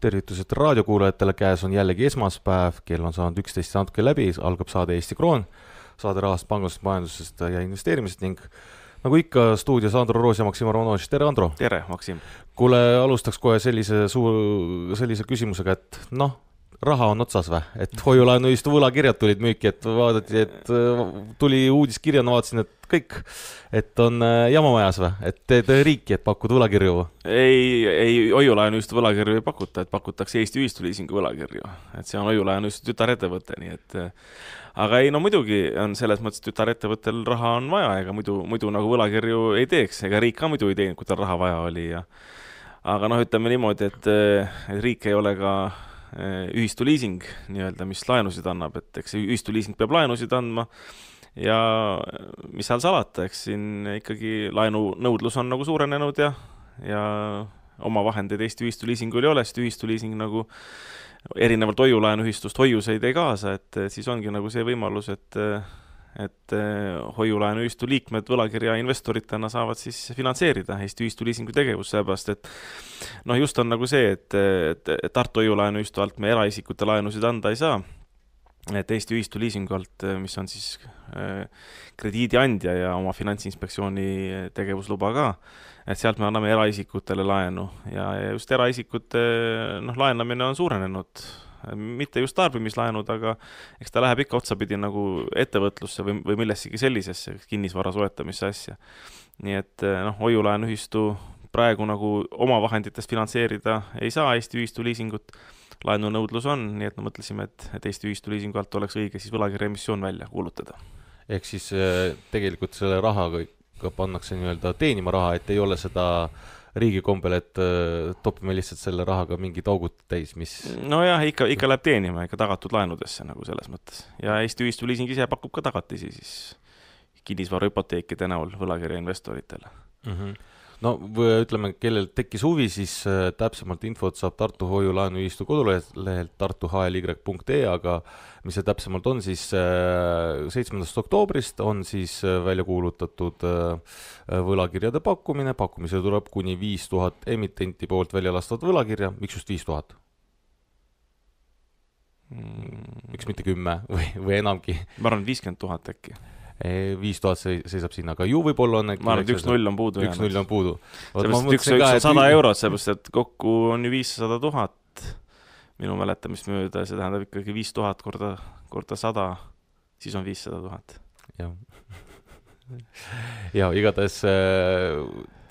tervitused raadiokuulajatele, käes on jällegi esmaspäev, kell on saanud üksteist, andke läbi, algab saade Eesti Kroon, saade rahast, pangast, majandusest ja investeerimisest ning nagu ikka stuudios Andro Roos ja Maksim Arvanovitš, tere Andro! tere, Maksim! kuule, alustaks kohe sellise suur, sellise küsimusega, et noh, raha on otsas või, et hoiu-laenuühistu võlakirjad tulid müüki, et vaadati, et äh, tuli uudiskirjana, vaatasin, et kõik, et on äh, jama majas või, et teed riiki, et pakkuda võlakirju või? ei, ei hoiu-laenuühistu võlakirju ei pakuta, et pakutakse Eesti Ühistu liisingu võlakirju, et see on hoiu-laenuühistu tütarettevõte, nii et äh, aga ei no muidugi on selles mõttes tütarettevõttel raha on vaja, ega muidu, muidu nagu võlakirju ei teeks, ega riik ka muidu ei teinud, kui tal raha vaja oli ja aga noh, ütleme niimoodi, et riik ei ole ka Eh, ühistu liising nii-öelda, mis laenusid annab, et eks see ühistu liising peab laenusid andma ja eh, mis seal salata, eks siin ikkagi laenunõudlus on nagu suurenenud ja, ja omavahendeid Eesti ühistu liisingul ei ole, sest ühistu liising nagu erinevalt hoiulaenuühistust hoiuseid ei kaasa, et eh, siis ongi nagu see võimalus, et et äh, hoiulaenuühistu liikmed võlakirja investoritena saavad siis finantseerida Eesti ühistu liisingu tegevust, sellepärast et noh, just on nagu see, et, et, et Tartu hoiulaenuühistu alt me eraisikute laenusid anda ei saa, et Eesti ühistu liisingu alt, mis on siis äh, krediidiandja ja oma Finantsinspektsiooni tegevusluba ka, et sealt me anname eraisikutele laenu ja, ja just eraisikute noh, laenamine on suurenenud mitte just tarbimislaenud, aga eks ta läheb ikka otsapidi nagu ettevõtlusse või, või millessegi sellisesse kinnisvara soetamisse asja. nii et eh, noh, hoiulaenuühistu praegu nagu omavahenditest finantseerida ei saa Eesti ühistu liisingut, laenunõudlus on, nii et me mõtlesime, et, et Eesti ühistu liisingu alt oleks õige siis võlakirja emissioon välja kuulutada. ehk siis eh, tegelikult selle rahaga pannakse nii-öelda teenima raha, et ei ole seda äh, riigikombel, et äh, topime lihtsalt selle rahaga mingid augud täis, mis. nojah, ikka, ikka läheb teenima, ikka tagatud laenudesse nagu selles mõttes ja Eesti Ühistuliising ise pakub ka tagatisi siis kinnisvarahüpoteekide näol võlakirjainvestoritele mm. -hmm no ütleme, kellel tekkis huvi, siis äh, täpsemalt infot saab Tartu Hoiu-laenuühistu kodulehelt tartuhly.ee, aga mis see täpsemalt on, siis äh, seitsmendast oktoobrist on siis äh, välja kuulutatud võlakirjade pakkumine, pakkumisele tuleb kuni viis tuhat emitenti poolt välja lastavat võlakirja, miks just viis tuhat? Hmm. miks mitte kümme või, või enamgi? ma arvan, viiskümmend tuhat äkki Eh, viis tuhat seisab siin, aga ju võib-olla on äkki ma arvan, et üks-null on puudu. üks-null on puudu. sellepärast, et üks, üks on sada eurot, sellepärast et kokku on ju viissada tuhat minu mäletamist mööda, see tähendab ikkagi viis tuhat korda, korda sada, siis on viissada tuhat. jah ja igatahes äh,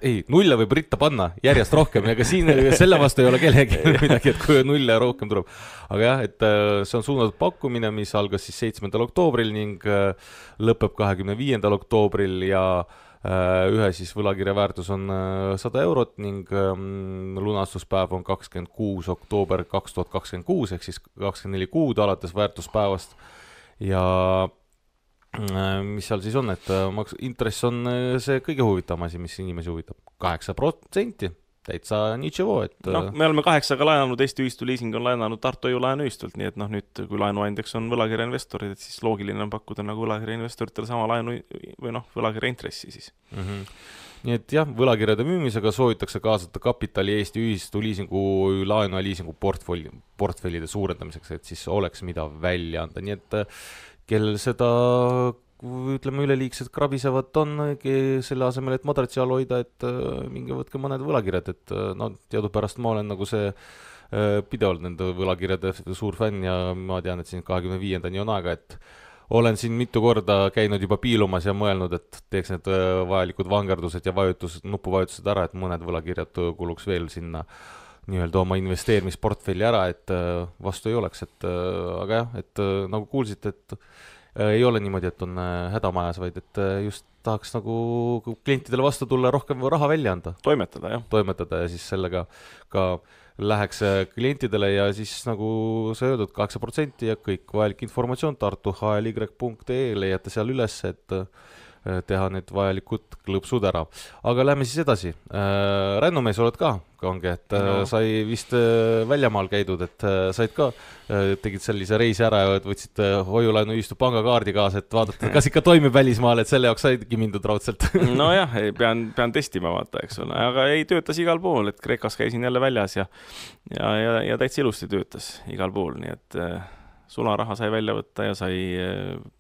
ei, nulle võib ritta panna järjest rohkem, ega siin selle vastu ei ole kellelgi midagi, et kui nulle rohkem tuleb. aga jah, et äh, see on suunatud pakkumine, mis algas siis seitsmendal oktoobril ning äh, lõpeb kahekümne viiendal oktoobril ja äh, ühe siis võlakirja väärtus on sada eurot ning ähm, lunastuspäev on kakskümmend kuus oktoober kaks tuhat kakskümmend kuus ehk siis kakskümmend neli kuud alates väärtuspäevast ja Äh, mis seal siis on, et äh, maks-, intress on äh, see kõige huvitavam asi, mis inimesi huvitab, kaheksa protsenti, täitsa nitševo, et. noh, me oleme kaheksaga laenanud, Eesti Ühistu Liising on laenanud Tartu Hoiu laenuühistult, nii et noh, nüüd kui laenuandjaks on võlakirjainvestorid, et siis loogiline on pakkuda nagu võlakirjainvestoritele sama laenu või noh, võlakirja intressi siis mm. -hmm nii et jah, võlakirjade müümisega soovitakse kaasata kapitali Eesti ühistu liisingu, laenu ja liisingu portfelli, portfellide suurendamiseks, et siis oleks, mida välja anda, nii et äh, kellel seda ütleme, üleliigset krabisevat on, selle asemel, et madratsi all hoida, et äh, minge võtke mõned võlakirjad, et äh, no teadupärast ma olen nagu see äh, pidevalt nende võlakirjade suur fänn ja ma tean, et siin kahekümne viiendani on aega, et olen siin mitu korda käinud juba piilumas ja mõelnud, et teeks need vajalikud vangerdused ja vajutused, nupuvajutused ära, et mõned võlakirjad kuluks veel sinna äh, nii-öelda oma investeerimisportfelli ära, et äh, vastu ei oleks, et äh, aga jah, et äh, nagu kuulsite, et ei ole niimoodi, et on häda majas, vaid et just tahaks nagu klientidele vastu tulla, rohkem raha välja anda. toimetada, jah. toimetada ja siis sellega ka läheks klientidele ja siis nagu sa öeldud, kaheksa protsenti ja kõik vajalik informatsioon tartuhly.ee leiate seal üles, et Äh, teha need vajalikud klõpsud ära. aga lähme siis edasi. Äh, rännumees oled ka, Kange, et äh, no. sai vist väljamaal käidud, et said ka, tegid sellise reisi ära ja võtsid hoiu-laenuühistu pangakaardi kaasa, et vaadata, kas ikka toimib välismaal, et selle jaoks saidki mindud raudselt. nojah, pean, pean testima vaata, eks ole, aga ei, töötas igal pool, et Kreekas käisin jälle väljas ja, ja, ja, ja täitsa ilusti töötas igal pool, nii et sularaha sai välja võtta ja sai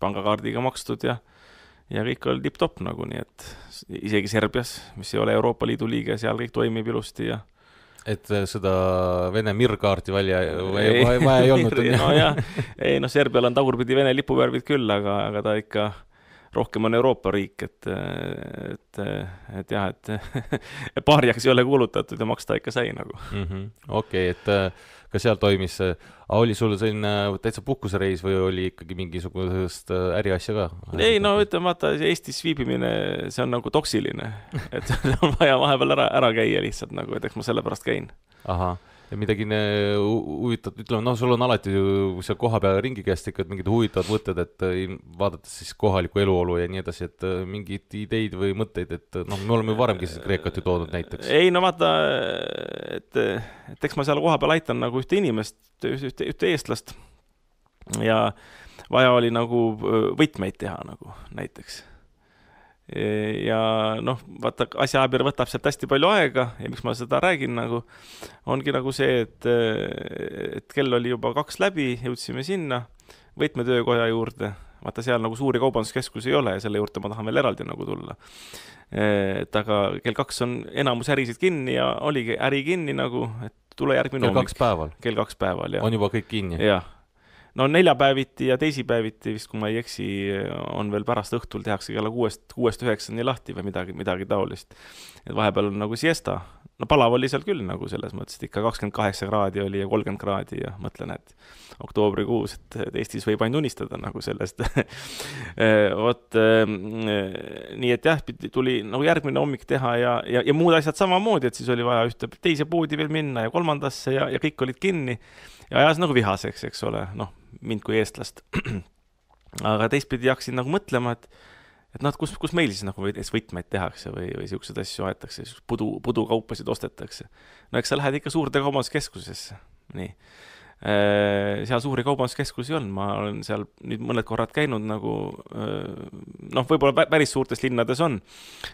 pangakaardiga makstud ja ja kõik oli tipp-topp nagu, nii et isegi Serbias, mis ei ole Euroopa Liidu liige, seal kõik toimib ilusti ja. et äh, seda Vene mirkaarti välja vaja, vaja ei olnud? nojah, ei noh, Serbial on tagurpidi Vene lipuvärvid küll, aga, aga ta ikka rohkem on Euroopa riik, et, et, et jah, et paariaks ei ole kuulutatud ja maksta ikka sai nagu. Mhm. okei, et äh, ka seal toimis see, oli sul selline äh, täitsa puhkusereis või oli ikkagi mingisugust äh, äriasja ka? ei no ütleme, vaata Eestis viibimine, see on nagu toksiline, et on vaja vahepeal ära, ära käia lihtsalt nagu, et eks ma sellepärast käin. ahah midagi äh, huvitavat, ütleme noh, sul on alati ju seal kohapeal ringi käest ikka mingid huvitavad mõtted, et äh, vaadates siis kohalikku eluolu ja nii edasi, et äh, mingeid ideid või mõtteid, et noh, me oleme ju varemgi seda Kreekat ju toonud näiteks. ei no vaata, et, et eks ma seal kohapeal aitan nagu ühte inimest, ühte, ühte eestlast ja vaja oli nagu võtmeid teha nagu näiteks ja noh, vaata, asjaabiel võtab sealt hästi palju aega ja miks ma seda räägin nagu, ongi nagu see, et, et kell oli juba kaks läbi, jõudsime sinna võtmetöökoja juurde, vaata seal nagu suuri kaubanduskeskusi ei ole ja selle juurde ma tahan veel eraldi nagu tulla. et aga kell kaks on enamus ärisid kinni ja oligi äri kinni nagu, et tule järgmine kell hommik. kell kaks päeval? kell kaks päeval, jah. on juba kõik kinni? jah no neljapäeviti ja teisipäeviti vist, kui ma ei eksi, on veel pärast õhtul tehakse kella kuuest, kuuest üheksani lahti või midagi, midagi taolist. et vahepeal on nagu siesta, no palav oli seal küll nagu selles mõttes, et ikka kakskümmend kaheksa kraadi oli ja kolmkümmend kraadi ja mõtlen, et oktoobrikuus, et Eestis võib ainult unistada nagu sellest vot ehm, nii et jah, tuli nagu järgmine hommik teha ja, ja, ja muud asjad samamoodi, et siis oli vaja ühte teise poodi veel minna ja kolmandasse ja, ja kõik olid kinni ja ajas nagu vihaseks, eks ole, noh mind kui eestlast. aga teistpidi hakkasin nagu mõtlema, et, et noh, et kus, kus meil siis nagu näiteks võtmeid tehakse või, või siukseid asju aetakse, pudu, pudukaupasid ostetakse. no eks sa lähed ikka suurde kaubanduskeskusesse, nii. Äh, seal suuri kaubanduskeskusi on, ma olen seal nüüd mõned korrad käinud nagu äh, noh, võib-olla päris suurtes linnades on.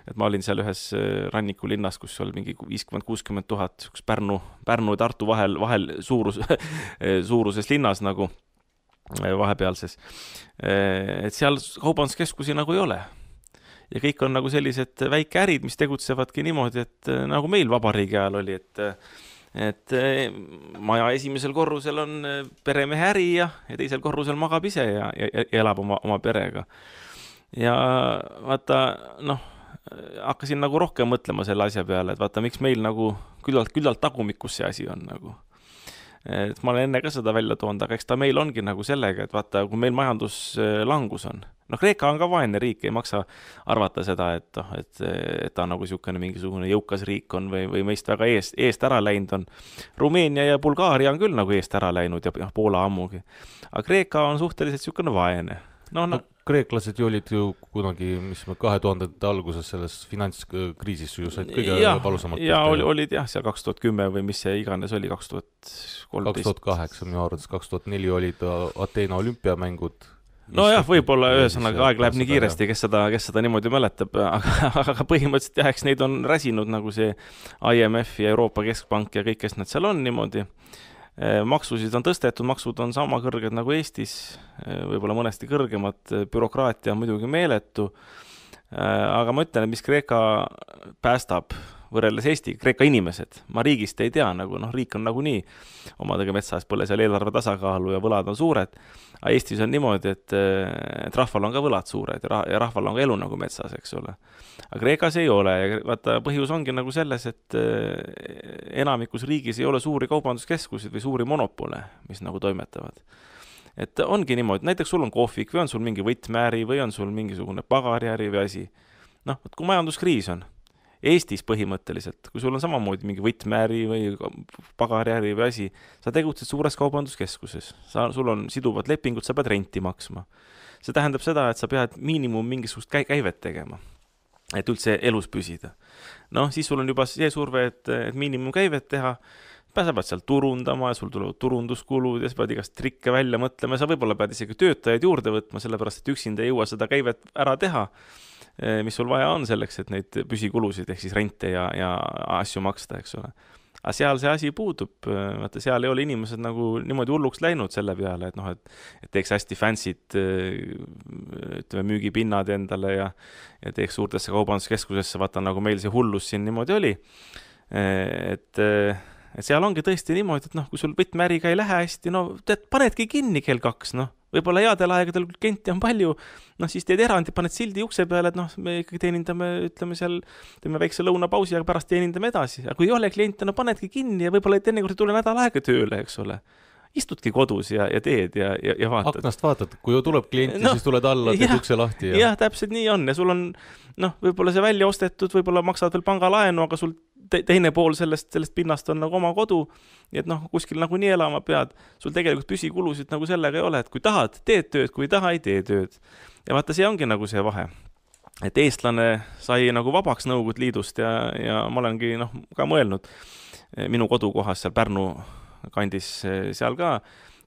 et ma olin seal ühes äh, rannikulinnas, kus oli mingi viiskümmend, kuuskümmend tuhat, siukest Pärnu, Pärnu ja Tartu vahel, vahel suurus suuruses linnas nagu Äh, vahepealses. Äh, et seal kaubanduskeskusi nagu ei ole. ja kõik on nagu sellised väikeärid, mis tegutsevadki niimoodi, et äh, nagu meil vabariigi ajal oli, et et maja esimesel korrusel on peremehe äri ja, ja teisel korrusel magab ise ja, ja, ja elab oma, oma perega. ja vaata, noh, hakkasin nagu rohkem mõtlema selle asja peale, et vaata, miks meil nagu küllalt, küllalt tagumikus see asi on nagu et ma olen enne ka seda välja toonud, aga eks ta meil ongi nagu sellega, et vaata, kui meil majanduslangus äh, on, noh, Kreeka on ka vaene riik, ei maksa arvata seda, et noh, et, et ta on nagu niisugune mingisugune jõukas riik on või, või meist väga eest, eest ära läinud on. Rumeenia ja Bulgaaria on küll nagu eest ära läinud ja noh, Poola ammugi. aga Kreeka on suhteliselt niisugune vaene. noh, noh kreeklased ju olid ju kunagi, mis kahe tuhandete alguses selles finantskriisis ju said kõige ja, valusamalt. ja oli, olid jah, seal kaks tuhat kümme või mis see iganes oli, kaks tuhat kolmteist. kaks tuhat kaheksa minu arvates, kaks tuhat neli olid Ateena olümpiamängud nojah, võib-olla ühesõnaga aeg läheb nii kiiresti, kes seda, kes seda niimoodi mäletab, aga, aga põhimõtteliselt jah, eks neid on räsinud nagu see IMF ja Euroopa Keskpank ja kõik, kes nad seal on niimoodi. Äh, maksusid on tõstetud, maksud on sama kõrged nagu Eestis, äh, võib-olla mõnesti kõrgemad, äh, bürokraatia on muidugi meeletu, aga ma ütlen, et mis Kreeka päästab, võrreldes Eesti, Kreeka inimesed, ma riigist ei tea, nagu noh, riik on nagunii omadega metsas, pole seal eelarve tasakaalu ja võlad on suured. aga Eestis on niimoodi, et, et rahval on ka võlad suured ja rah-, ja rahval on ka elu nagu metsas, eks ole. aga Kreekas ei ole ja vaata, põhjus ongi nagu selles, et eh, enamikus riigis ei ole suuri kaubanduskeskuseid või suuri monopole, mis nagu toimetavad et ongi niimoodi, näiteks sul on kohvik või on sul mingi võtmeäri või on sul mingisugune pagariäri või asi. noh, et kui majanduskriis on Eestis põhimõtteliselt, kui sul on samamoodi mingi võtmeäri või pagariäri või asi, sa tegutsed suures kaubanduskeskuses, sa, sul on siduvad lepingud, sa pead renti maksma. see tähendab seda, et sa pead miinimum mingisugust käi-, käivet tegema, et üldse elus püsida. noh, siis sul on juba see surve, et, et miinimumkäivet teha, sa pead seal turundama ja sul tulevad turunduskulud ja sa pead igast trikke välja mõtlema ja sa võib-olla pead isegi töötajaid juurde võtma, sellepärast et üksinda ei jõua seda käivet ära teha Eh, mis sul vaja on selleks, et neid püsikulusid ehk siis rente ja, ja asju maksta, eks ole. aga seal see asi puudub, eh, vaata seal ei ole inimesed nagu niimoodi hulluks läinud selle peale, et noh, et, et teeks hästi fancy'd eh, ütleme müügipinnad endale ja, ja teeks suurtesse kaubanduskeskusesse, vaata nagu meil see hullus siin niimoodi oli. et et seal ongi tõesti niimoodi, et noh, kui sul võtmeäriga ei lähe hästi, no tead, panedki kinni kell kaks, noh võib-olla headel aegadel kliente on palju, noh, siis teed erandi, paned sildi ukse peale, et noh, me ikkagi teenindame, ütleme seal, teeme väikse lõunapausi, aga pärast teenindame edasi, aga kui ei ole kliente, no panedki kinni ja võib-olla teinekord ei tule nädal aega tööle, eks ole istudki kodus ja, ja teed ja, ja, ja vaatad. aknast vaatad, kui tuleb klienti no,, siis tuled alla, teed ukse lahti ja. jah, täpselt nii on ja sul on noh, võib-olla see välja ostetud, võib-olla maksad veel pangalaenu, aga sul te-, teine pool sellest, sellest pinnast on nagu oma kodu, nii et noh, kuskil nagunii elama pead, sul tegelikult püsikulusid nagu sellega ei ole, et kui tahad, teed tööd, kui ei taha, ei tee tööd. ja vaata, see ongi nagu see vahe et eestlane sai nagu vabaks Nõukogude Liidust ja, ja ma olengi noh, ka mõelnud minu kodukohas seal Pärnu kandis seal ka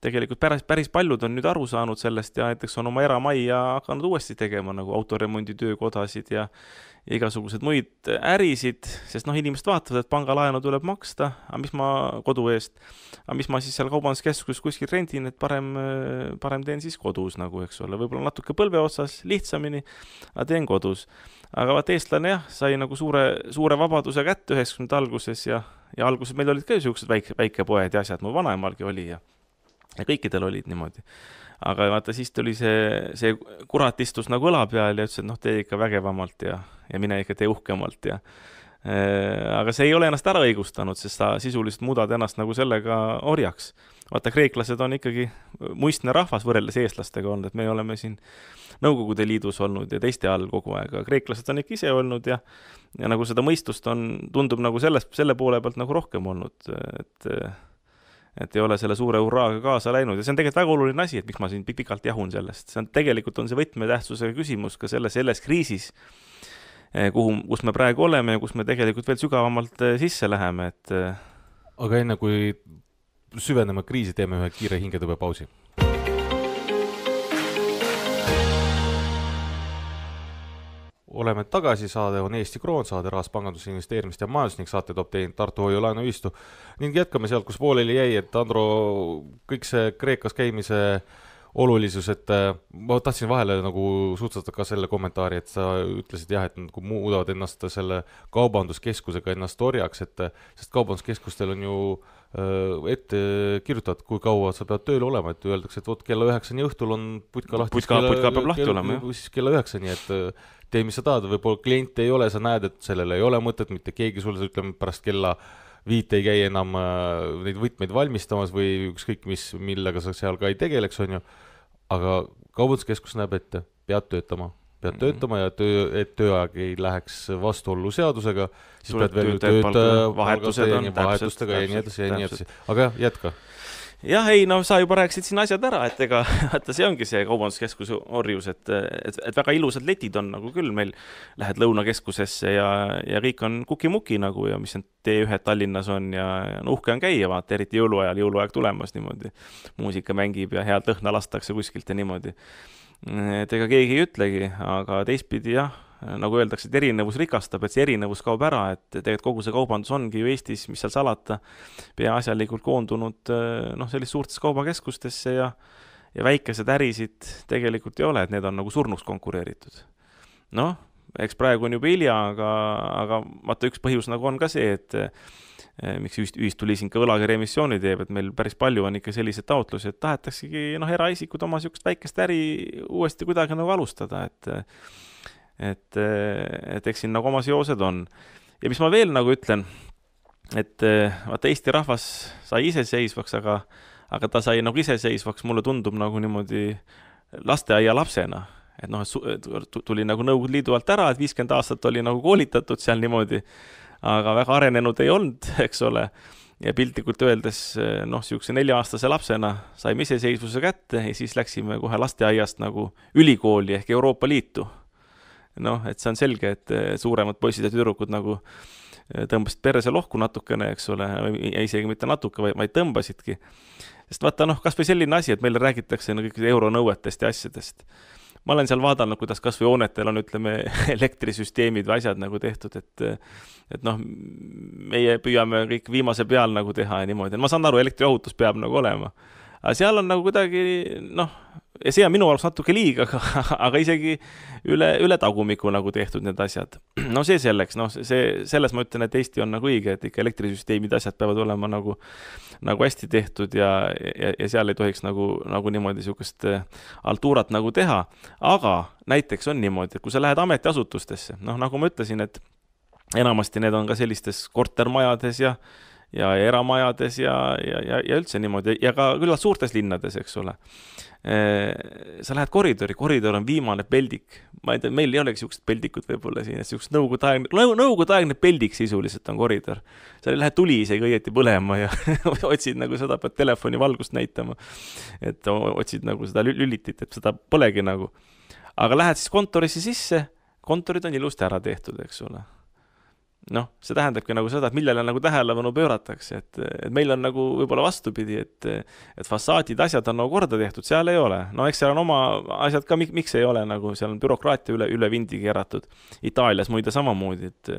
tegelikult päris, päris paljud on nüüd aru saanud sellest ja näiteks on oma eramajja hakanud uuesti tegema nagu autoremonditöökodasid ja igasuguseid muid ärisid, sest noh, inimesed vaatavad, et pangalaenu tuleb maksta, aga mis ma kodu eest, aga mis ma siis seal kaubanduskeskuses kuskil rendin, et parem, parem teen siis kodus nagu, eks ole, võib-olla natuke põlve otsas lihtsamini, aga teen kodus. aga vaat eestlane jah, sai nagu suure, suure vabaduse kätte üheksakümnendate alguses ja, ja alguses meil olid ka ju siuksed väike, väikepoed ja asjad, mu vanaimalgi oli ja ja kõikidel olid niimoodi. aga vaata, siis tuli see, see kurat istus nagu õla peal ja ütles, et noh, tee ikka vägevamalt ja, ja mine ikka tee uhkemalt ja eh, aga see ei ole ennast ära õigustanud, sest sa sisuliselt muudad ennast nagu sellega orjaks. vaata, kreeklased on ikkagi muistne rahvas võrreldes eestlastega olnud, et me oleme siin Nõukogude Liidus olnud ja teiste all kogu aeg, aga kreeklased on ikka ise olnud ja ja nagu seda mõistust on, tundub nagu selles, selle poole pealt nagu rohkem olnud, et et ei ole selle suure hurraaga kaasa läinud ja see on tegelikult väga oluline asi, et miks ma siin pikalt jahun sellest, see on, tegelikult on see võtmetähtsusega küsimus ka selle, selles kriisis, eh, kuhu, kus me praegu oleme ja kus me tegelikult veel sügavamalt eh, sisse läheme, et eh, aga enne kui süveneme kriisi, teeme ühe kiire hingetõmbepausi oleme tagasi, saade on Eesti Kroon, saade rahast, panganduse, investeerimist ja majandust ning saate top teinud Tartu Hoiu-laenuühistu ning jätkame sealt, kus pooleli jäi, et Andro, kõik see Kreekas käimise olulisus, et äh, ma tahtsin vahele nagu suhteliselt ka selle kommentaari, et sa ütlesid jah, et nagu muudavad ennast selle kaubanduskeskusega ennast orjaks, et äh, sest kaubanduskeskustel on ju äh, ette kirjutatud, kui kaua sa pead tööl olema, et öeldakse, et vot kella üheksani õhtul on putka lahti. putka, putka peab lahti olema, jah. siis kella üheksani, et tee, mis sa tahad, võib-olla kliente ei ole, sa näed, et sellel ei ole mõtet, mitte keegi sulle, ütleme pärast kella viit ei käi enam äh, neid võtmeid valmistamas või ükskõik mis, millega sa seal ka ei tegeleks, on ju. aga kaubanduskeskus näeb ette, pead töötama, pead mm -hmm. töötama ja töö, et tööaeg ei läheks vastuollu seadusega, siis Tuleb pead veel töötaja vahetustega ja nii edasi ja nii edasi, aga jah, jätka jah, ei no sa juba rääkisid siin asjad ära, et ega vaata, see ongi see kaubanduskeskuse orjus, et, et, et väga ilusad letid on nagu küll meil, lähed Lõunakeskusesse ja, ja kõik on kukimuki nagu ja mis need T1-d Tallinnas on ja no uhke on käia, vaata, eriti jõuluajal, jõuluaeg tulemas niimoodi. muusika mängib ja head lõhna lastakse kuskilt ja niimoodi. et ega keegi ei ütlegi, aga teistpidi jah nagu öeldakse, et erinevus rikastab, et see erinevus kaob ära, et tegelikult kogu see kaubandus ongi ju Eestis, mis seal salata, peaasjalikult koondunud äh, noh, sellistesse suurtesse kaubakeskustesse ja ja väikesed ärisid tegelikult ei ole, et need on nagu surnuks konkureeritud. noh, eks praegu on juba hilja, aga, aga vaata, üks põhjus nagu on ka see, et äh, miks ühist, ühistuliising ka võlakirja emissiooni teeb, et meil päris palju on ikka selliseid taotlusi, et tahetaksegi noh, eraisikud oma niisugust väikest äri uuesti kuidagi nagu alustada, et et, eh, et eks siin nagu oma seosed on. ja mis ma veel nagu ütlen, et eh, vaata, Eesti rahvas sai iseseisvaks, aga, aga ta sai nagu iseseisvaks, mulle tundub nagu niimoodi lasteaialapsena et noh, et tuli nagu Nõukogude Liidu alt ära, et viiskümmend aastat oli nagu koolitatud seal niimoodi, aga väga arenenud ei olnud, eks ole. ja piltlikult öeldes eh, noh, niisuguse nelja-aastase lapsena saime iseseisvuse kätte ja siis läksime kohe lasteaiast nagu ülikooli ehk Euroopa Liitu noh, et see on selge, et eh, suuremad poisid ja tüdrukud nagu eh, tõmbasid perse lohku natukene, eks ole, isegi mitte natuke, vaid tõmbasidki. sest vaata noh, kasvõi selline asi, et meile räägitakse no nagu kõikide euronõuetest ja asjadest. ma olen seal vaadanud, kuidas kasvõi hoonetel on, ütleme, elektrisüsteemid või asjad nagu tehtud, et eh, et noh, meie püüame kõik viimase peal nagu teha ja niimoodi, ma saan aru, elektriohutus peab nagu olema aga seal on nagu kuidagi noh, see on minu arust natuke liiga, aga, aga isegi üle, üle tagumiku nagu tehtud need asjad. no see selleks, noh, see, selles ma ütlen, et Eesti on nagu õige, et ikka elektrisüsteemid, asjad peavad olema nagu, nagu hästi tehtud ja, ja, ja seal ei tohiks nagu, nagu niimoodi sihukest äh, altuurat nagu teha. aga näiteks on niimoodi, et kui sa lähed ametiasutustesse, noh, nagu ma ütlesin, et enamasti need on ka sellistes kortermajades ja ja eramajades ja, ja, ja, ja üldse niimoodi ja ka küllalt suurtes linnades, eks ole. sa lähed koridori, koridor on viimane peldik, ma ei tea, meil ei olegi siuksed peldikud võib-olla siin, et siukest nõukogudeaegne, nõukogudeaegne peldik sisuliselt on koridor. seal ei lähe tuli isegi õieti põlema ja otsid nagu seda, pead telefoni valgust näitama. et otsid nagu seda lülitit, et seda polegi nagu. aga lähed siis kontorisse sisse, kontorid on ilusti ära tehtud, eks ole noh, see tähendabki nagu seda, et millele nagu tähelepanu pööratakse, et, et meil on nagu võib-olla vastupidi, et et fassaadid, asjad on nagu korda tehtud, seal ei ole. no eks seal on oma asjad ka, miks ei ole nagu, seal on bürokraatia üle, üle vindi keeratud. Itaalias muide samamoodi, et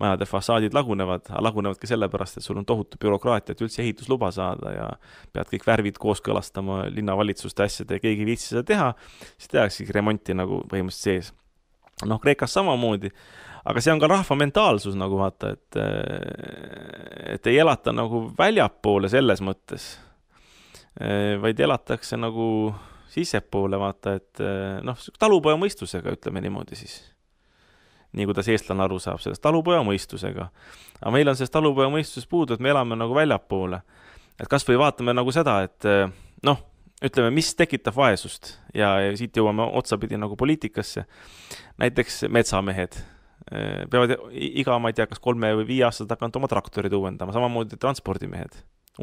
majade fassaadid lagunevad, aga lagunevad ka sellepärast, et sul on tohutu bürokraatia, et üldse ehitusluba saada ja pead kõik värvid kooskõlastama linnavalitsuste asjadega ja keegi ei viitsi seda teha, siis tehaksegi remonti nagu põhimõtteliselt sees. noh, Kreekas samamoodi aga see on ka rahva mentaalsus nagu vaata, et, et ei elata nagu väljapoole selles mõttes, vaid elatakse nagu sissepoole, vaata, et noh, talupoja mõistusega, ütleme niimoodi siis. nii kuidas eestlane aru saab sellest talupoja mõistusega. aga meil on sellest talupoja mõistusest puudu, et me elame nagu väljapoole. et kasvõi vaatame nagu seda, et noh, ütleme, mis tekitab vaesust ja, ja siit jõuame otsapidi nagu poliitikasse. näiteks metsamehed Äh, peavad iga, ma ei tea, kas kolme või viie aasta tagant oma traktorid uuendama, samamoodi transpordimehed,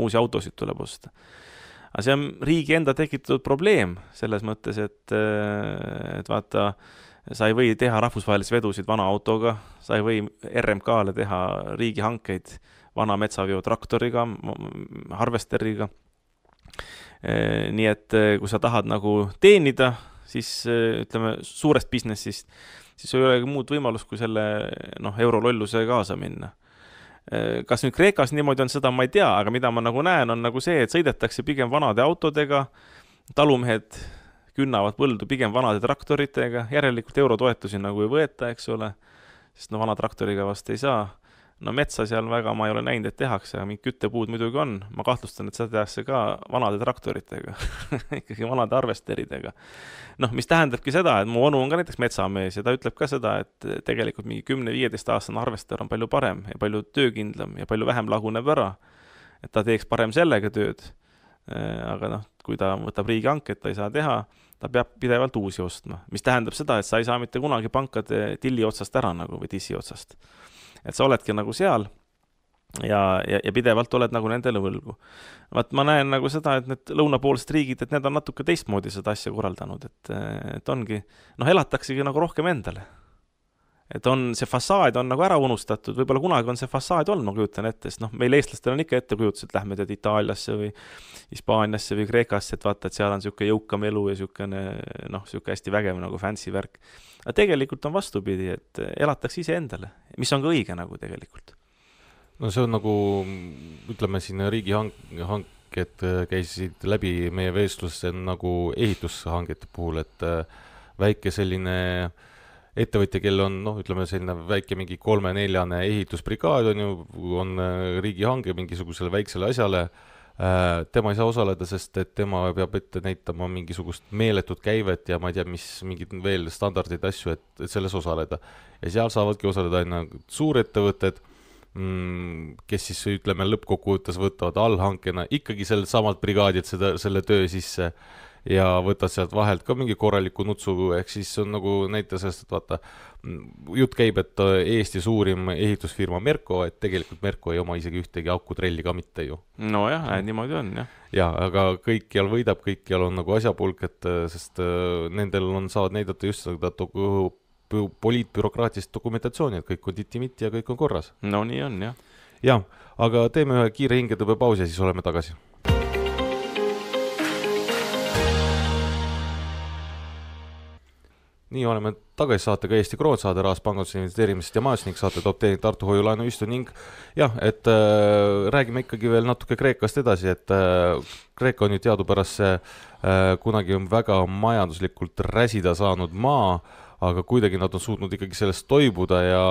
uusi autosid tuleb osta. aga see on riigi enda tekitatud probleem selles mõttes, et, äh, et vaata, sa ei või teha rahvusvahelisi vedusid vana autoga, sa ei või RMK-le teha riigihankeid vana metsaveo traktoriga, harvesteriga. Äh, nii et kui sa tahad nagu teenida, siis ütleme suurest business'ist siis sul ei olegi muud võimalust, kui selle noh, eurololluse kaasa minna. kas nüüd Kreekas niimoodi on, seda ma ei tea, aga mida ma nagu näen, on nagu see, et sõidetakse pigem vanade autodega, talumehed künnavad põldu pigem vanade traktoritega, järelikult eurotoetusi nagu ei võeta, eks ole, sest no vana traktoriga vast ei saa no metsa seal väga ma ei ole näinud, et tehakse, aga mingid küttepuud muidugi on, ma kahtlustan, et seda tehakse ka vanade traktoritega ikkagi vanade harvesteridega. noh, mis tähendabki seda, et mu onu on ka näiteks metsamees ja ta ütleb ka seda, et tegelikult mingi kümne-viieteistaastane harvester on palju parem ja palju töökindlam ja palju vähem laguneb ära. et ta teeks parem sellega tööd. Äh, aga noh, kui ta võtab riigihanket, ta ei saa teha, ta peab pidevalt uusi ostma, mis tähendab seda, et sa ei saa mitte kunagi pankade tilli otsast ära nagu või tissi otsast et sa oledki nagu seal ja, ja, ja pidevalt oled nagu nendele võlgu. vaat ma näen nagu seda, et need lõunapoolsed riigid, et need on natuke teistmoodi seda asja korraldanud, et, et ongi, noh, elataksegi nagu rohkem endale et on, see fassaad on nagu ära unustatud, võib-olla kunagi on see fassaad olnud, ma kujutan ette, sest noh, meil, eestlastel on ikka ettekujutus, et lähme tead Itaaliasse või Hispaaniasse või Kreekasse, et vaata, et seal on niisugune jõukam elu ja niisugune noh, niisugune hästi vägev nagu fancy värk. aga tegelikult on vastupidi, et elatakse iseendale, mis on ka õige nagu tegelikult. no see on nagu ütleme siin riigihank, hanked äh, käisid läbi meie vestlusse nagu ehitushangete puhul, et äh, väike selline äh, ettevõtja, kel on noh, ütleme selline väike mingi kolme-neljane ehitusbrigaad on ju, on äh, riigihange mingisugusele väiksele asjale, äh, tema ei saa osaleda, sest et tema peab ette näitama mingisugust meeletut käivet ja ma ei tea, mis mingeid veel standardeid, asju, et, et selles osaleda. ja seal saavadki osaleda aina suurettevõtted mm, kes siis ütleme, lõppkokkuvõttes võtavad allhankena ikkagi sellelt samalt brigaadilt seda, selle töö sisse ja võtad sealt vahelt ka mingi korraliku nutsu, ehk siis see on nagu näite sellest, et vaata, mm, jutt käib, et äh, Eesti suurim ehitusfirma Merko, et tegelikult Merko ei oma isegi ühtegi akutrelli ka mitte ju. nojah äh,, niimoodi on jah. ja, aga kõikjal võidab, kõikjal on nagu asjapulk, et äh, sest äh, nendel on, saavad näidata just seda poliitbürokraatist dokumentatsiooni, et kõik on titi-mitti ja kõik on korras. no nii on jah. jah, aga teeme ühe kiire hingetõmbepausi ja siis oleme tagasi nii oleme tagasi saatega Eesti Kroon saade Rahaspangandusse investeerimisest ja majanduslik saate top teenib Tartu Hoiu-laenuühistu ning jah, et äh, räägime ikkagi veel natuke Kreekast edasi, et äh, Kreeka on ju teadupärast see äh, kunagi väga majanduslikult räsida saanud maa, aga kuidagi nad on suutnud ikkagi sellest toibuda ja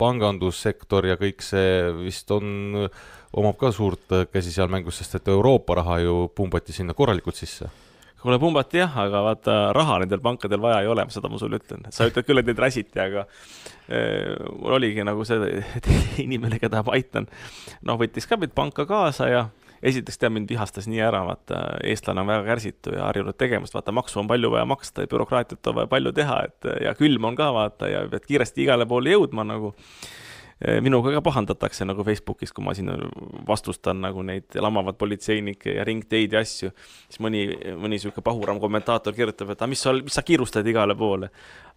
pangandussektor ja kõik see vist on, omab ka suurt käsi seal mängus, sest et Euroopa raha ju pumbati sinna korralikult sisse kuule, pumbati jah, aga vaata, raha nendel pankadel vaja ei ole, seda ma sulle ütlen. sa ütled küll, et neid räsiti, aga eh, mul oligi nagu see, et inimene, keda ma aitan, noh, võttis ka mind panka kaasa ja esiteks ta mind vihastas nii ära, vaata, eestlane on väga kärsitu ja harjunud tegevust, vaata, maksu on palju vaja maksta ja bürokraatiat on vaja palju teha, et ja külm on ka, vaata, ja pead kiiresti igale poole jõudma nagu Eh, minuga ka pahandatakse nagu Facebookis, kui ma sinna vastustan nagu neid lamavad politseinikke ja ringteid ja asju. siis mõni, mõni sihuke pahuram kommentaator kirjutab, et aga mis sa, mis sa kiirustad igale poole.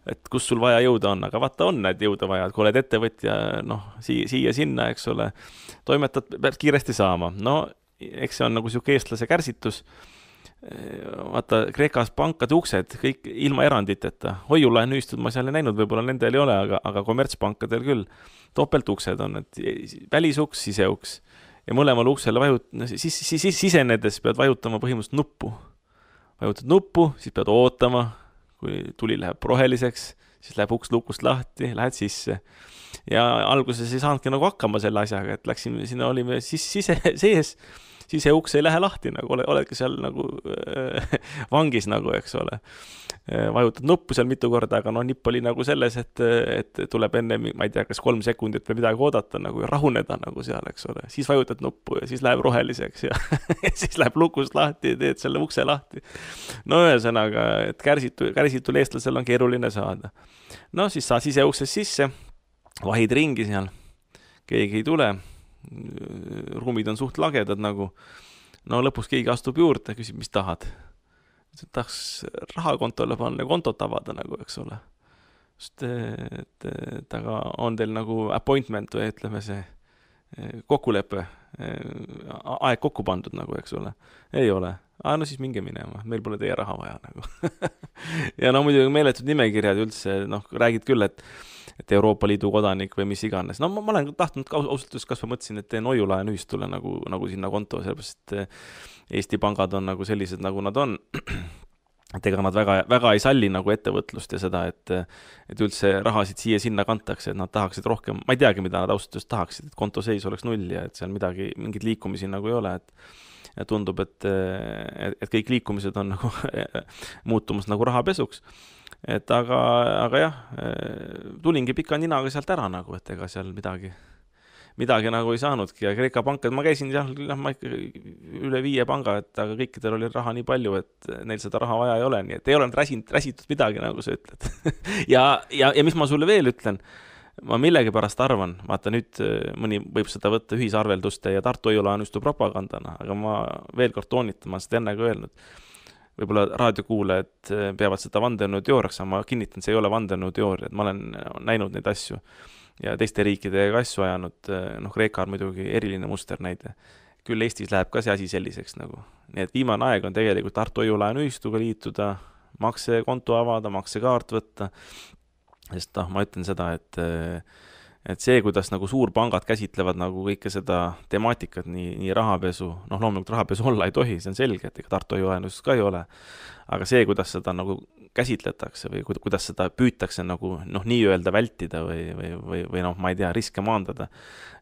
et kus sul vaja jõuda on, aga vaata, on need jõuda vaja, et kui oled ettevõtja, noh, siia, siia-sinna, eks ole, toimetad, pead kiiresti saama, no eks see on nagu sihuke eestlase kärsitus vaata Kreekas pankade uksed kõik ilma eranditeta, hoiulaenuühistud ma seal ei näinud, võib-olla nendel ei ole, aga, aga kommertspankadel küll. topeltuksed on, et välisuks, siseuks ja mõlemal uksel vajut-, siis, siis, siis sisenedes pead vajutama põhimõtteliselt nuppu. vajutad nuppu, siis pead ootama, kui tuli läheb roheliseks, siis läheb uks lukust lahti, lähed sisse. ja alguses ei saanudki nagu hakkama selle asjaga, et läksime sinna, olime siis sise, sees siis see uks ei lähe lahti nagu, ole, oledki seal nagu äh, vangis nagu, eks ole äh,. vajutad nuppu seal mitu korda, aga noh, nipp oli nagu selles, et, et tuleb enne, ma ei tea, kas kolm sekundit või midagi oodata nagu ja rahuneda nagu seal, eks ole. siis vajutad nuppu ja siis läheb roheliseks ja siis läheb lukust lahti ja teed selle ukse lahti. no ühesõnaga, et kärsitu, kärsitul eestlasel on keeruline saada. no siis saa siseuksest sisse, vahid ringi seal, keegi ei tule Äh, ruumid on suht lagedad nagu. no lõpus keegi astub juurde, küsib, mis tahad. tahaks raha kontole panna, kontot avada nagu, eks ole. sest, et, et aga on teil nagu appointment või ütleme see eh, kokkulepe, eh, aeg kokku pandud nagu, eks ole. ei ole, aa no siis minge minema, meil pole teie raha vaja nagu ja no muidugi meeletud nimekirjad üldse, noh, räägid küll, et et Euroopa Liidu kodanik või mis iganes, no ma, ma olen tahtnud ka ausalt öeldes kasvõi mõtlesin, et teen hoiulaenuühistule nagu, nagu sinna konto, sellepärast et Eesti pangad on nagu sellised, nagu nad on et ega nad väga, väga ei salli nagu ettevõtlust ja seda, et, et üldse rahasid siia-sinna kantakse, et nad tahaksid rohkem, ma ei teagi, mida nad ausalt öeldes tahaksid, et kontoseis oleks null ja et seal midagi, mingeid liikumisi nagu ei ole, et ja tundub, et, et, et kõik liikumised on nagu muutumas nagu rahapesuks et aga, aga jah, eh, tulingi pika ninaga sealt ära nagu, et ega seal midagi, midagi nagu ei saanudki ja Kreeka pankad, ma käisin jah, noh, ma ikka üle viie panga, et aga kõikidel oli raha nii palju, et neil seda raha vaja ei ole, nii et ei olnud räsinud, räsitud midagi, nagu sa ütled ja, ja, ja mis ma sulle veel ütlen, ma millegipärast arvan, vaata nüüd eh, mõni võib seda võtta ühisarvelduste ja Tartu Hoiu-laenustu propagandana, aga ma veel kord toonitan, ma olen seda enne ka öelnud võib-olla raadiokuulajad eh, peavad seda vandenõuteooriaks, aga ma kinnitan, see ei ole vandenõuteooria, et ma olen eh, näinud neid asju ja teiste riikidega asju ajanud, eh, noh, Kreeka on muidugi eriline musternäide. küll Eestis läheb ka see asi selliseks nagu, nii et viimane aeg on tegelikult Tartu Hoiu-laenuühistuga liituda, maksekonto avada, maksekaart võtta, sest noh, ma ütlen seda, et äh, et see, kuidas nagu suurpangad käsitlevad nagu kõike seda temaatikat, nii, nii rahapesu, noh, loomulikult rahapesu olla ei tohi, see on selge, et ega Tartu Joenus ka ei ole, aga see, kuidas seda nagu käsitletakse või kuidas seda püütakse nagu noh, nii-öelda vältida või, või, või, või noh, ma ei tea, riske maandada,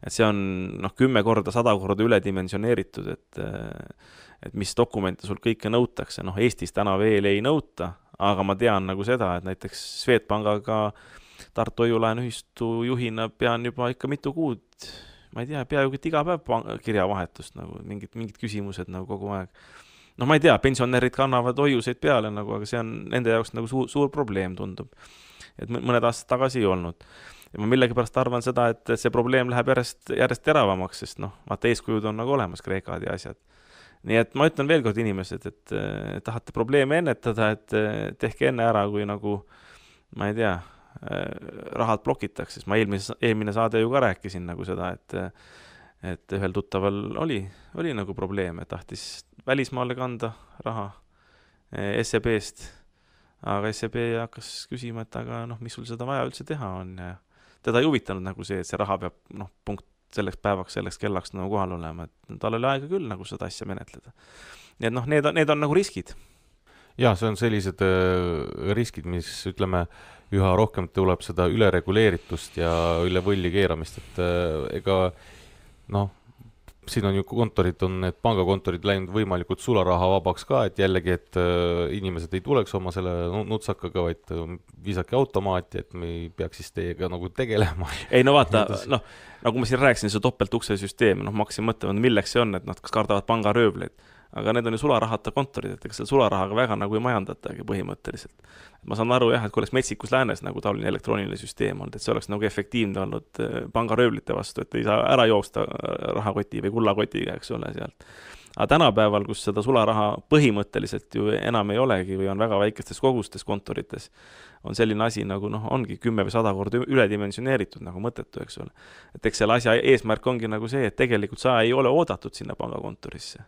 et see on noh, kümme korda, sada korda üledimensioneeritud, et et mis dokumente sul kõike nõutakse, noh, Eestis täna veel ei nõuta, aga ma tean nagu seda, et näiteks Swedbankiga äh, Tartu Hoiu-laenuühistu juhina pean juba ikka mitu kuud, ma ei tea, peaaegu et iga päev kirjavahetust nagu mingid, mingid küsimused nagu kogu aeg. noh, ma ei tea, pensionärid kannavad hoiuseid peale nagu, aga see on nende jaoks nagu suur, suur probleem tundub. et mõned aastad tagasi ei olnud. ja ma millegipärast arvan seda, et see probleem läheb järjest, järjest teravamaks, sest noh, vaata eeskujud on nagu olemas, Kreekad ja asjad nii et ma ütlen veel kord, inimesed, et eh, tahate probleeme ennetada, et eh, tehke enne ära, kui nagu ma ei tea, Äh, rahad blokitakse, sest ma eelmises, eelmine saade ju ka rääkisin nagu seda, et et ühel tuttaval oli, oli nagu probleeme, tahtis välismaale kanda raha äh, SEB-st, aga SEB hakkas küsima, et aga noh, mis sul seda vaja üldse teha on ja teda ei huvitanud nagu see, et see raha peab noh, punkt selleks päevaks, selleks kellaks nagu kohal olema, et tal oli aega küll nagu seda asja menetleda. nii et noh, need on, need on nagu riskid ja see on sellised äh, riskid, mis ütleme, üha rohkem tuleb seda ülereguleeritust ja üle võlli keeramist, et äh, ega noh, siin on ju kontorid, on need pangakontorid läinud võimalikult sularahavabaks ka, et jällegi, et äh, inimesed ei tuleks oma selle nutsakaga, vaid visake automaati, et me ei peaks siis teiega nagu tegelema. ei no vaata, noh, nagu ma siin rääkisin, see topeltukse süsteem, noh, ma hakkasin mõtlema, milleks see on, et nad kas kardavad pangaröövleid aga need on ju sularahata kontorid, et ega selle sularahaga väga nagu ei majandatagi põhimõtteliselt. ma saan aru jah, et kui oleks metsikus läänes nagu taoline elektrooniline süsteem olnud, et see oleks nagu efektiivne olnud äh, pangaröövlite vastu, et ei saa ära joosta äh, rahakoti või kullakotiga, eks ole, sealt. aga tänapäeval, kus seda sularaha põhimõtteliselt ju enam ei olegi või on väga väikestes kogustes kontorites, on selline asi nagu noh, ongi kümme või sada korda üledimensioneeritud nagu mõttetu, eks ole. et eks selle asja eesmärk ongi nagu see, et tegelikult sa ei ole oodatud sinna pangakontorisse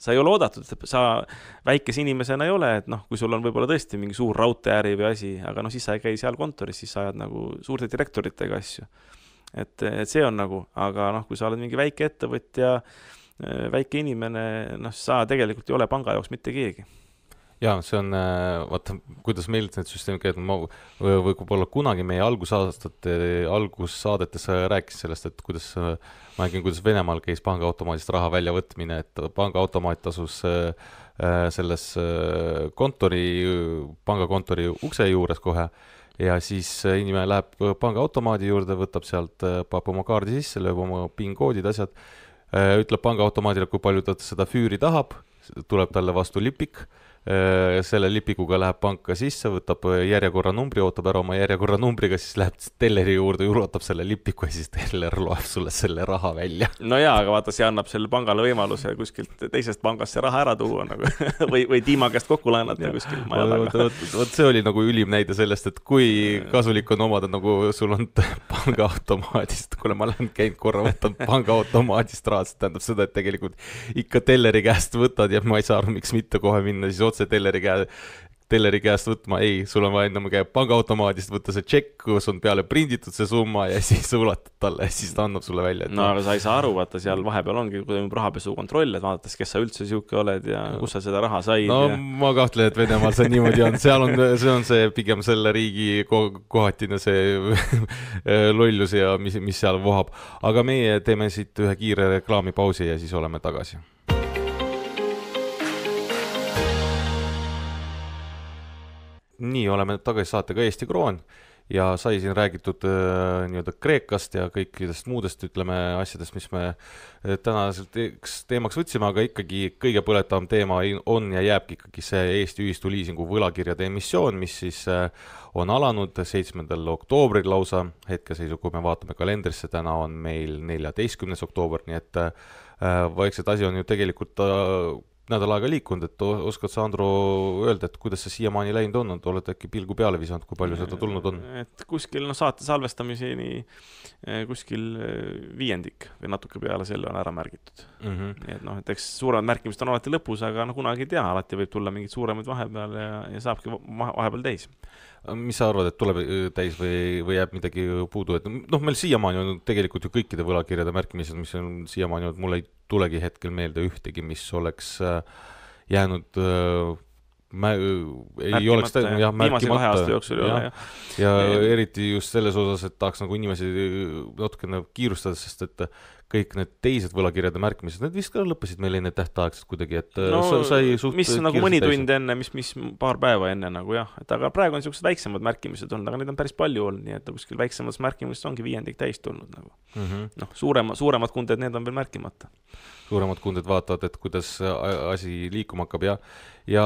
sa ei ole oodatud, sa väikese inimesena ei ole, et noh, kui sul on võib-olla tõesti mingi suur raudteeäri või asi, aga noh, siis sa ei käi seal kontoris, siis sa ajad nagu suurte direktoritega asju. et, et see on nagu, aga noh, kui sa oled mingi väike ettevõtja, äh, väike inimene, noh, sa tegelikult ei ole panga jaoks mitte keegi ja see on, äh, vaata, kuidas meil need süsteemid käivad, ma võib-olla kunagi meie algusaastate, algussaadetes rääkis sellest, et kuidas, äh, ma nägin, kuidas Venemaal käis pangaautomaadist raha väljavõtmine, et pangaautomaat asus äh, selles kontori, pangakontori ukse juures kohe ja siis inimene läheb pangaautomaadi juurde, võtab sealt, paneb oma kaardi sisse, lööb oma PIN-koodid, asjad, ütleb pangaautomaadile, kui palju ta seda füüri tahab, tuleb talle vastu lipik Äh, selle lipikuga läheb panka sisse, võtab äh, järjekorranumbri, ootab ära oma järjekorranumbriga, siis läheb telleri juurde, juurutab selle lipiku ja siis teller loeb sulle selle raha välja. no jaa, aga vaata, see annab sellele pangale võimaluse kuskilt teisest pangast see raha ära tuua nagu või, või tiima käest kokku laenata kuskil maja taga. vot see oli nagu ülim näide sellest, et kui kasulik on omada nagu sul on pangaautomaadist, kuule, ma olen käinud korra, võtan pangaautomaadist raha, see tähendab seda, et tegelikult ikka telleri käest võtad ja ma ei saa aru, miks mitte kohe minna siis otse telleri käe, telleri käest võtma, ei, sul on vaja enne pangaautomaadist võtta see tšekk, kus on peale prinditud see summa ja siis ulatad talle ja siis ta annab sulle välja. no aga sa ei saa aru, vaata seal vahepeal ongi, kui toimub rahapesukontroll, et vaadates, kes sa üldse sihuke oled ja kus sa seda raha said. no ja... ma kahtlen, et Venemaal see niimoodi on, seal on, see on see pigem selle riigi kohatine see lollus ja mis, mis seal vohab. aga meie teeme siit ühe kiire reklaamipausi ja siis oleme tagasi nii, oleme tagasi saatega Eesti Kroon ja sai siin räägitud äh, nii-öelda Kreekast ja kõikidest muudest, ütleme, asjadest, mis me äh, tänaseks teemaks võtsime, aga ikkagi kõige põletavam teema on ja jääbki ikkagi see Eesti ühistu liisingu võlakirjade emissioon, mis siis äh, on alanud seitsmendal oktoobril lausa, hetkeseisu, kui me vaatame kalendrisse, täna on meil neljateistkümnes oktoober, nii et äh, vaikselt asi on ju tegelikult äh, nädal aega liikunud, et oskad sa, Andro, öelda, et kuidas see siiamaani läinud on, et oled äkki pilgu peale visanud, kui palju seda tulnud on? et kuskil noh, saate salvestamiseni eh, kuskil eh, viiendik või natuke peale selle on ära märgitud mm. -hmm. nii et noh, et eks suuremad märkimised on alati lõpus, aga no kunagi ei tea, alati võib tulla mingeid suuremaid vahepeal ja, ja saabki vahepeal täis Äh, mis sa arvad, et tuleb äh, täis või, või jääb midagi puudu, et noh, meil siiamaani on tegelikult ju kõikide võlakirjade märkimised, mis on siiamaani olnud, mul ei tulegi hetkel meelde ühtegi, mis oleks äh, jäänud mä-, äh, ei märkimata, oleks ta, jah, märkimata. kahe aasta jooksul ei ole, jah. ja, ja, ja eriti just selles osas, et tahaks nagu inimesi äh, natukene kiirustada, sest et äh, kõik need teised võlakirjade märkimised, need vist ka lõppesid meil enne tähtaegselt kuidagi, et no, sai suht mis nagu mõni tund täis. enne, mis, mis paar päeva enne nagu jah, et aga praegu on niisugused väiksemad märkimised olnud, aga neid on päris palju olnud, nii et kuskil väiksemates märkimistes ongi viiendik täis tulnud nagu mm -hmm.. noh, suurema, suuremad kunded, need on veel märkimata suuremad kunded vaatavad, et kuidas asi liikuma hakkab ja, ja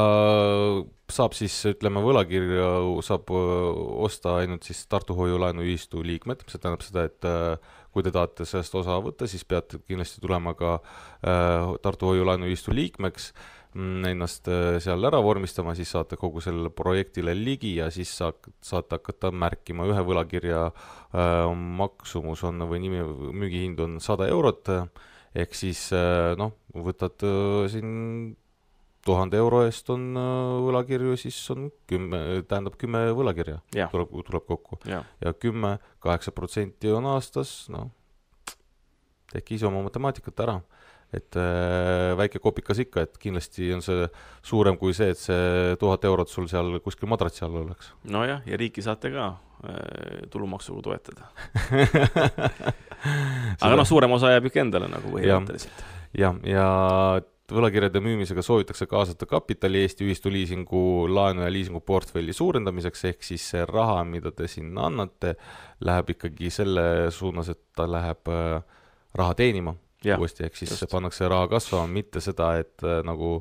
saab siis, ütleme, võlakirja saab osta ainult siis Tartu Hoiu-laenuühistu liikmed, see tähendab seda, et kui te tahate sellest osa võtta, siis peate kindlasti tulema ka Tartu Hoiu-laenuühistu liikmeks, mm, ennast seal ära vormistama, siis saate kogu sellele projektile ligi ja siis saak-, saate hakata märkima, ühe võlakirja maksumus on või nimi, müügihind on sada eurot ehk siis äh, noh, võtad äh, siin tuhande euro eest on äh, võlakirju, siis on kümme, tähendab kümme võlakirja ja. tuleb, tuleb kokku ja, ja kümme, kaheksa protsenti on aastas, noh, tehke ise oma matemaatikat ära et äh, väike kopikas ikka, et kindlasti on see suurem kui see, et see tuhat eurot sul seal kuskil madratsi all oleks. nojah, ja riiki saate ka äh, tulumaksuga toetada aga noh, suurem osa jääb ikka endale nagu põhimõtteliselt. jah, ja, ja võlakirjade müümisega soovitakse kaasata kapitali Eesti ühistu liisingu, laenu ja liisinguportfelli suurendamiseks, ehk siis see raha, mida te sinna annate, läheb ikkagi selle suunas, et ta läheb äh, raha teenima uuesti, ehk siis just. pannakse raha kasvama, mitte seda, et äh, nagu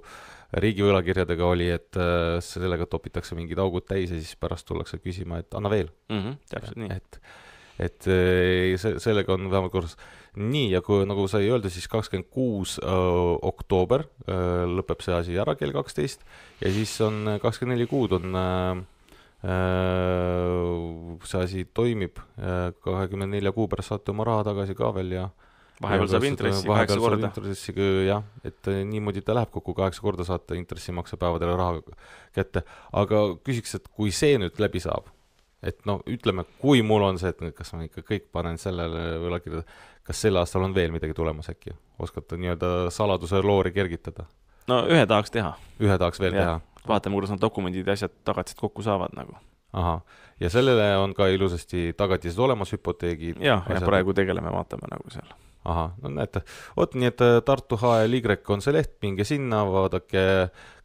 riigi võlakirjadega oli, et äh, sellega topitakse mingid augud täis ja siis pärast tullakse küsima, et anna veel mm. -hmm, täpselt ja, nii. et, et äh, see, sellega on vähemalt korras. nii, ja kui nagu sai öeldud, siis kakskümmend kuus äh, oktoober öö, äh, lõpeb see asi ära kell kaksteist ja siis on kakskümmend neli kuud on öö, see asi toimib, kahekümne nelja kuu pärast saate oma raha tagasi ka veel ja vahepeal saab äh, intressi kaheksa korda. intressiga äh, jah, et äh, niimoodi ta läheb kokku kaheksa korda, saate intressimaksepäevadele raha kätte, aga küsiks, et kui see nüüd läbi saab, et no ütleme, kui mul on see, et nüüd kas ma ikka kõik panen sellele võlakirjale, kas sel aastal on veel midagi tulemas äkki, oskate nii-öelda saladuse loori kergitada? no ühe tahaks teha. ühe tahaks veel ja. teha? vaatame, kuidas need dokumendid ja asjad, tagatised kokku saavad nagu ahah, ja sellele on ka ilusasti tagatised olemas, hüpoteegid. jah, ja praegu tegeleme, vaatame nagu seal ahah, no näete, vot nii, et äh, Tartu HLY on see leht, minge sinna, vaadake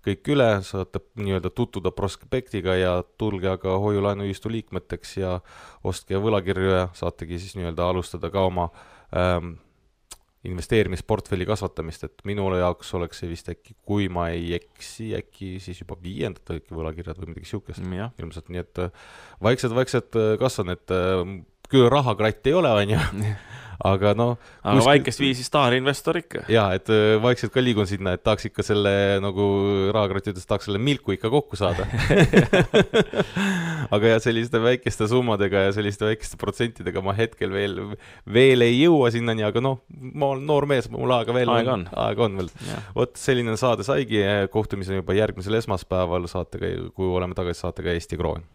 kõik üle, saate nii-öelda tutvuda prospektiga ja tulge aga hoiu-laenuühistu liikmeteks ja ostke võlakirju ja saategi siis nii-öelda alustada ka oma ähm, investeerimisportfelli kasvatamist, et minule jaoks oleks see vist äkki, kui ma ei eksi, äkki siis juba viiendat äkki võlakirjad või midagi siukest ilmselt, nii et vaikselt-vaikselt äh, äh, kasvan, et küll rahakratt ei ole, onju aga noh. aga kuskil... väikest viisi staarinvestor ikka. ja, et äh, vaikselt ka liigun sinna, et tahaks ikka selle nagu rahakott ütles, tahaks selle milku ikka kokku saada aga jah, selliste väikeste summadega ja selliste väikeste protsentidega ma hetkel veel, veel ei jõua sinnani, aga noh, ma olen noor mees, mul aega veel aega on, on., aega on veel. vot selline saade saigi, kohtumiseni juba järgmisel esmaspäeval saatega, kui oleme tagasi saatega Eesti Kroon